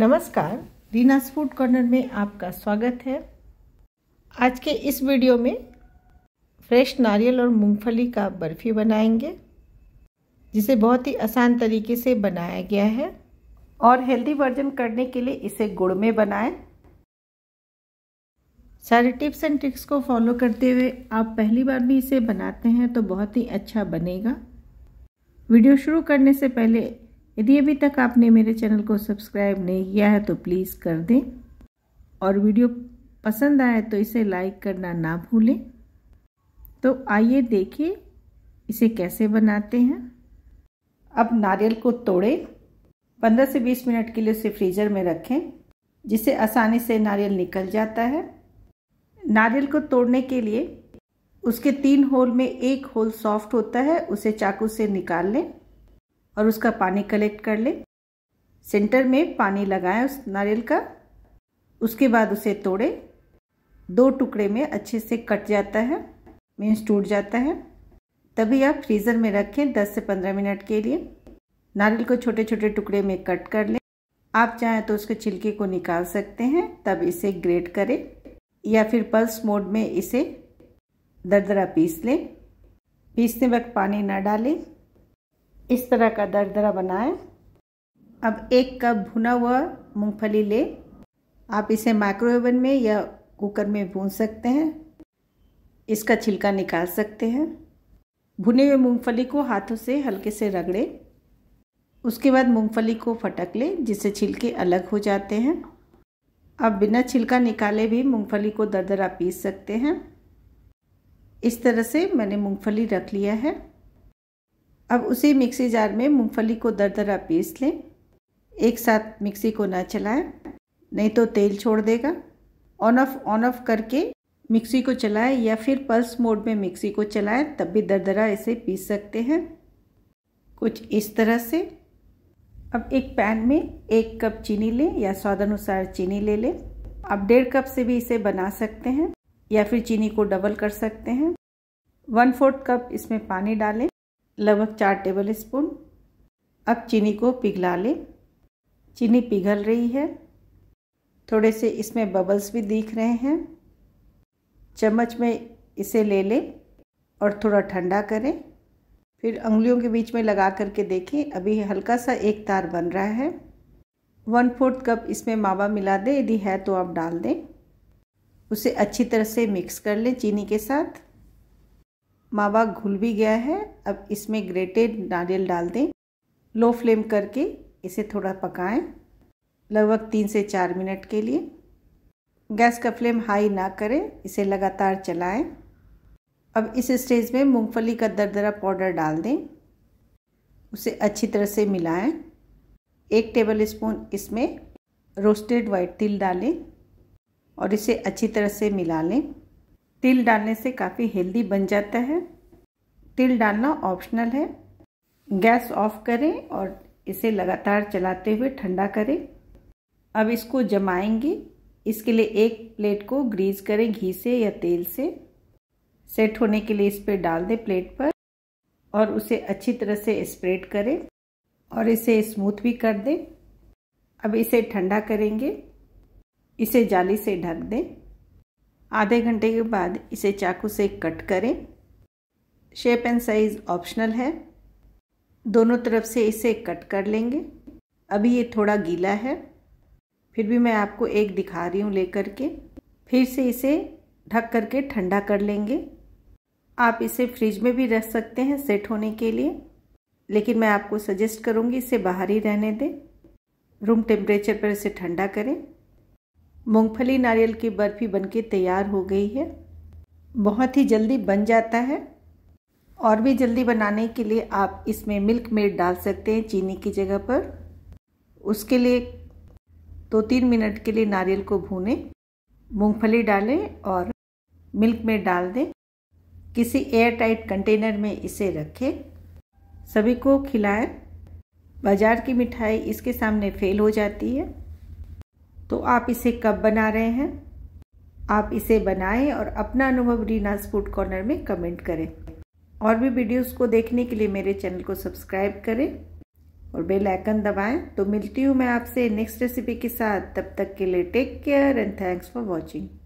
नमस्कार रीनास food corner में आपका स्वागत है आज के इस वीडियो में फ्रेश नारियल और मूंगफली का बर्फ़ी बनाएंगे जिसे बहुत ही आसान तरीके से बनाया गया है और हेल्दी वर्जन करने के लिए इसे गुड़ में बनाएं सारे टिप्स एंड ट्रिक्स को फॉलो करते हुए आप पहली बार भी इसे बनाते हैं तो बहुत ही अच्छा बनेगा वीडियो शुरू करने से पहले यदि अभी तक आपने मेरे चैनल को सब्सक्राइब नहीं किया है तो प्लीज़ कर दें और वीडियो पसंद आए तो इसे लाइक करना ना भूलें तो आइए देखिए इसे कैसे बनाते हैं अब नारियल को तोड़ें 15 से 20 मिनट के लिए उसे फ्रीजर में रखें जिससे आसानी से नारियल निकल जाता है नारियल को तोड़ने के लिए उसके तीन होल में एक होल सॉफ्ट होता है उसे चाकू से निकाल लें और उसका पानी कलेक्ट कर लें सेंटर में पानी लगाएं उस नारियल का उसके बाद उसे तोड़े दो टुकड़े में अच्छे से कट जाता है मीन्स टूट जाता है तभी आप फ्रीज़र में रखें 10 से 15 मिनट के लिए नारियल को छोटे छोटे टुकड़े में कट कर लें आप चाहें तो उसके छिलके को निकाल सकते हैं तब इसे ग्रेट करें या फिर पल्स मोड में इसे दरदरा पीस लें पीसते वक्त पानी ना डालें इस तरह का दरदरा बनाएं अब एक कप भुना हुआ मूंगफली ले आप इसे माइक्रोवेवन में या कुकर में भून सकते हैं इसका छिलका निकाल सकते हैं भुने हुए मूंगफली को हाथों से हल्के से रगड़े उसके बाद मूंगफली को फटक ले जिससे छिलके अलग हो जाते हैं अब बिना छिलका निकाले भी मूंगफली को दरदरा पीस सकते हैं इस तरह से मैंने मूंगफली रख लिया है अब उसी मिक्सी जार में मूंगफली को दर दरा पीस लें एक साथ मिक्सी को ना चलाएं नहीं तो तेल छोड़ देगा ऑन ऑफ ऑन ऑफ करके मिक्सी को चलाएं या फिर पल्स मोड में मिक्सी को चलाएं तब भी दर दरा इसे पीस सकते हैं कुछ इस तरह से अब एक पैन में एक कप चीनी लें या स्वाद अनुसार चीनी ले लें आप डेढ़ कप से भी इसे बना सकते हैं या फिर चीनी को डबल कर सकते हैं वन फोर्थ कप इसमें पानी डालें लगभग चार टेबल स्पून अब चीनी को पिघला लें चीनी पिघल रही है थोड़े से इसमें बबल्स भी दिख रहे हैं चम्मच में इसे ले लें और थोड़ा ठंडा करें फिर उंगलियों के बीच में लगा करके देखें अभी हल्का सा एक तार बन रहा है वन फोर्थ कप इसमें मावा मिला दें यदि है तो आप डाल दें उसे अच्छी तरह से मिक्स कर लें चीनी के साथ मावा घुल भी गया है अब इसमें ग्रेटेड नारियल डाल दें लो फ्लेम करके इसे थोड़ा पकाएं लगभग तीन से चार मिनट के लिए गैस का फ्लेम हाई ना करें इसे लगातार चलाएं अब इस स्टेज में मूंगफली का दरदरा पाउडर डाल दें उसे अच्छी तरह से मिलाएं एक टेबल स्पून इसमें रोस्टेड वाइट तिल डालें और इसे अच्छी तरह से मिला लें तिल डालने से काफ़ी हेल्दी बन जाता है तिल डालना ऑप्शनल है गैस ऑफ करें और इसे लगातार चलाते हुए ठंडा करें अब इसको जमाएंगे इसके लिए एक प्लेट को ग्रीस करें घी से या तेल से सेट होने के लिए इस पर डाल दें प्लेट पर और उसे अच्छी तरह से स्प्रेड करें और इसे स्मूथ भी कर दें अब इसे ठंडा करेंगे इसे जाली से ढक दें आधे घंटे के बाद इसे चाकू से कट करें शेप एंड साइज़ ऑप्शनल है दोनों तरफ से इसे कट कर लेंगे अभी ये थोड़ा गीला है फिर भी मैं आपको एक दिखा रही हूँ लेकर के फिर से इसे ढक करके ठंडा कर लेंगे आप इसे फ्रिज में भी रख सकते हैं सेट होने के लिए लेकिन मैं आपको सजेस्ट करूँगी इसे बाहर ही रहने दें रूम टेम्परेचर पर इसे ठंडा करें मूंगफली नारियल की बर्फ़ी बनके तैयार हो गई है बहुत ही जल्दी बन जाता है और भी जल्दी बनाने के लिए आप इसमें मिल्क मेड डाल सकते हैं चीनी की जगह पर उसके लिए दो तीन मिनट के लिए नारियल को भूनें मूंगफली डालें और मिल्क में डाल दें किसी एयर टाइट कंटेनर में इसे रखें सभी को खिलाएं बाज़ार की मिठाई इसके सामने फेल हो जाती है तो आप इसे कब बना रहे हैं आप इसे बनाएं और अपना अनुभव रीनाज फूड कॉर्नर में कमेंट करें और भी वीडियोस को देखने के लिए मेरे चैनल को सब्सक्राइब करें और बेल आइकन दबाएं तो मिलती हूँ मैं आपसे नेक्स्ट रेसिपी के साथ तब तक के लिए take care and thanks for watching